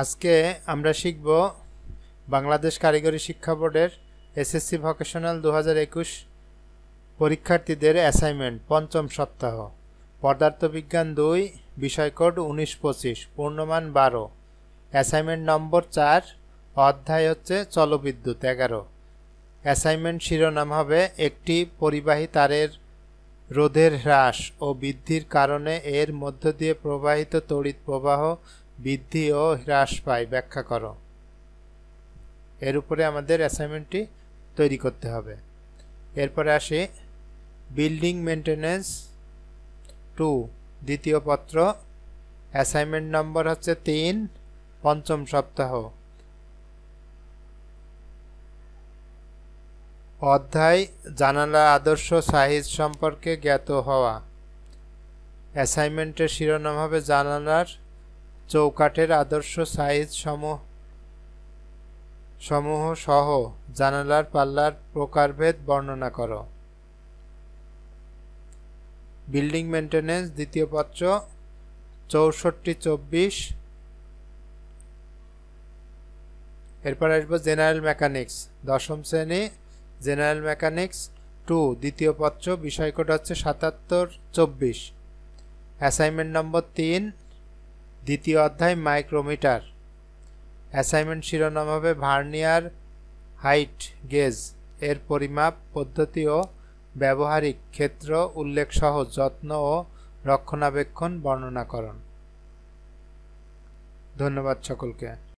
আজকে আমরা শিখব বাংলাদেশ কারিগরি শিক্ষা বোর্ডের এসএসসি ভোকেশনাল দু পরীক্ষার্থীদের অ্যাসাইনমেন্ট পঞ্চম সপ্তাহ পদার্থবিজ্ঞান দুই বিষয়কোড উনিশ পঁচিশ পূর্ণমান বারো অ্যাসাইনমেন্ট নম্বর চার অধ্যায় হচ্ছে চলবিদ্যুৎ এগারো অ্যাসাইনমেন্ট শিরোনাম হবে একটি পরিবাহী তারের রোধের হ্রাস ও বৃদ্ধির কারণে এর মধ্য দিয়ে প্রবাহিত তড়িৎ প্রবাহ বৃদ্ধি ও হ্রাস পায় ব্যাখ্যা করো এর উপরে আমাদের অ্যাসাইনমেন্টটি তৈরি করতে হবে এরপরে আসে বিল্ডিং মেনটেন্যান্স টু দ্বিতীয় পত্র অ্যাসাইনমেন্ট নম্বর হচ্ছে তিন পঞ্চম সপ্তাহ অধ্যায় জানালা আদর্শ সাহিজ সম্পর্কে জ্ঞাত হওয়া অ্যাসাইনমেন্টের শিরোনাম হবে জানালার চৌকাঠের আদর্শ সাইজ সমূহ সমূহ সহ জানালার পাল্লার প্রকারভেদ বর্ণনা করো বিল্ডিং মেনটেন্যান্স দ্বিতীয় পত্র চৌষট্টি চব্বিশ এরপর আসবো জেনারেল মেকানিক্স দশম শ্রেণী জেনারেল মেকানিক্স টু দ্বিতীয় পত্র বিষয়কোড হচ্ছে সাতাত্তর চব্বিশ অ্যাসাইনমেন্ট নম্বর তিন দ্বিতীয় অধ্যায় মাইক্রোমিটার অ্যাসাইনমেন্ট শিরোনাম হবে ভার্নিয়ার হাইট গেজ এর পরিমাপ পদ্ধতি ও ব্যবহারিক ক্ষেত্র উল্লেখ সহ যত্ন ও রক্ষণাবেক্ষণ বর্ণনাকরণ ধন্যবাদ সকলকে